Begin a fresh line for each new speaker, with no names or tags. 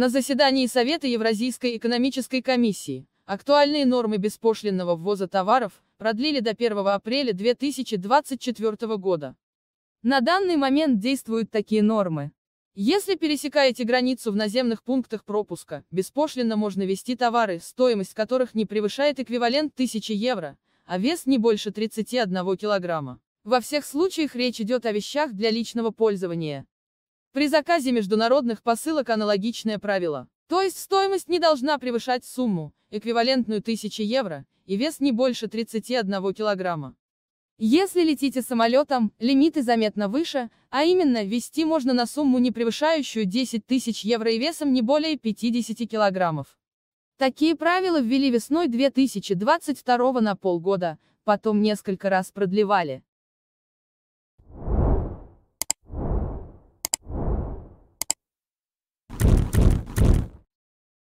На заседании Совета Евразийской экономической комиссии актуальные нормы беспошлинного ввоза товаров продлили до 1 апреля 2024 года. На данный момент действуют такие нормы. Если пересекаете границу в наземных пунктах пропуска, беспошлино можно вести товары, стоимость которых не превышает эквивалент 1000 евро, а вес не больше 31 килограмма. Во всех случаях речь идет о вещах для личного пользования. При заказе международных посылок аналогичное правило. То есть стоимость не должна превышать сумму, эквивалентную 1000 евро, и вес не больше 31 килограмма. Если летите самолетом, лимиты заметно выше, а именно, вести можно на сумму не превышающую 10 тысяч евро и весом не более 50 килограммов. Такие правила ввели весной 2022 на полгода, потом несколько раз продлевали.